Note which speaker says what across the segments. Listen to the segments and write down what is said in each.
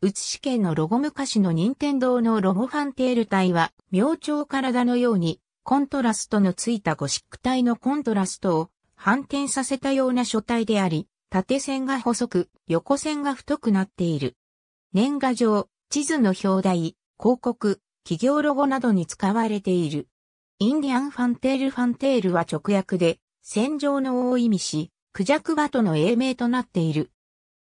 Speaker 1: うつし県のロゴ昔の任天堂のロゴファンテール体は、明朝体のように、コントラストのついたゴシック体のコントラストを反転させたような書体であり、縦線が細く、横線が太くなっている。年賀状、地図の表題、広告、企業ロゴなどに使われている。インディアンファンテールファンテールは直訳で、戦場の大意味し、クジャクバトの英名となっている。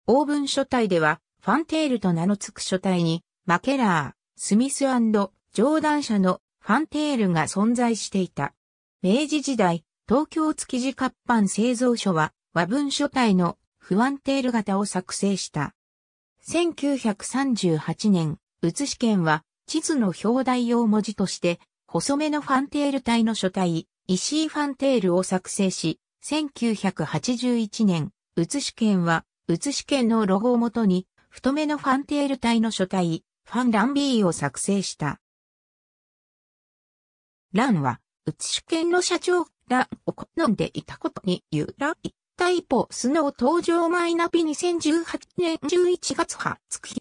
Speaker 1: オーブン書体では、ファンテールと名の付く書体に、マケラー、スミスジョーダン社のファンテールが存在していた。明治時代、東京築地活版製造所は和文書体のファンテール型を作成した。1938年、宇し市県は地図の表題用文字として、細めのファンテール体の書体、石井ファンテールを作成し、1981年、宇し市県は、宇し市県のロゴをもとに、太めのファンテール体の書体、ファンラン B を作成した。ランは、宇宙県の社長、ランを好んでいたことに由来。タイポスノー登場マイナビ2018年11月20日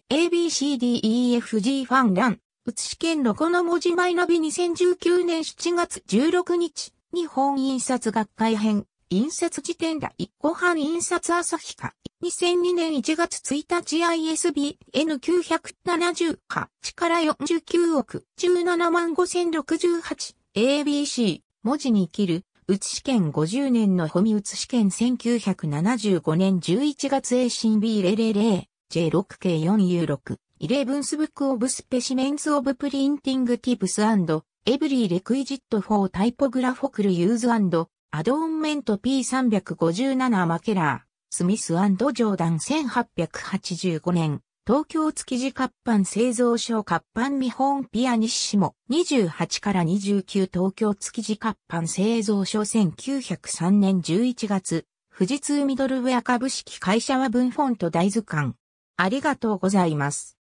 Speaker 1: ABCDEFG ファンラン、つし券ロゴの文字マイナビ2019年7月16日、日本印刷学会編、印刷時点第5版印刷朝日か。2002年1月1日 ISBN970 か、力49億17万5068 ABC 文字に生きる、うつ試験50年のホミうつ試験1975年11月 A c B000 J6K4U6 イレブンスブックオブスペシメンズオブプリンティングティプスアンドエブリーレクイジットフォータイポグラフォクルユーズアドオンメント P357 マケラースミスジョーダン1885年、東京築地活版製造所活版見本ピアニッシモ28から29東京築地活版製造所1903年11月、富士通ミドルウェア株式会社は文フォント大図鑑。ありがとうございます。